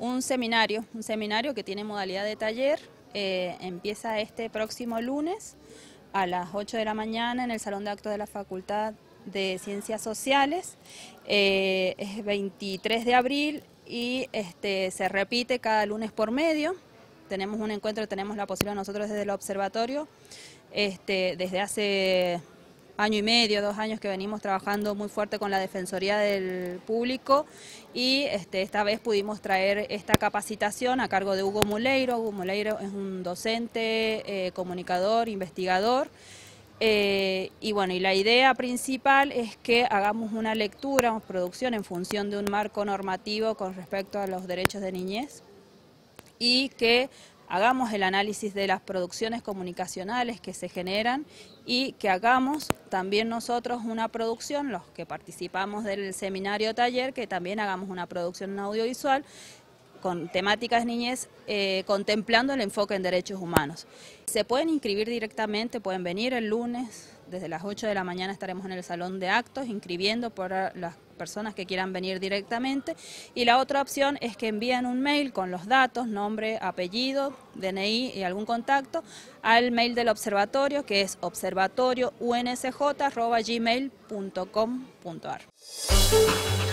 un seminario, un seminario que tiene modalidad de taller, eh, empieza este próximo lunes a las 8 de la mañana en el Salón de Actos de la Facultad de Ciencias Sociales, eh, es 23 de abril y este, se repite cada lunes por medio, tenemos un encuentro, tenemos la posibilidad nosotros desde el observatorio, este, desde hace año y medio, dos años que venimos trabajando muy fuerte con la Defensoría del Público y este, esta vez pudimos traer esta capacitación a cargo de Hugo Muleiro. Hugo Muleiro es un docente, eh, comunicador, investigador. Eh, y bueno, y la idea principal es que hagamos una lectura, una producción en función de un marco normativo con respecto a los derechos de niñez y que hagamos el análisis de las producciones comunicacionales que se generan y que hagamos también nosotros una producción, los que participamos del seminario taller, que también hagamos una producción audiovisual con temáticas niñez, eh, contemplando el enfoque en derechos humanos. Se pueden inscribir directamente, pueden venir el lunes, desde las 8 de la mañana estaremos en el salón de actos, inscribiendo por las personas que quieran venir directamente. Y la otra opción es que envíen un mail con los datos, nombre, apellido, DNI y algún contacto al mail del observatorio que es observatoriounSJ.gmail.com.ar.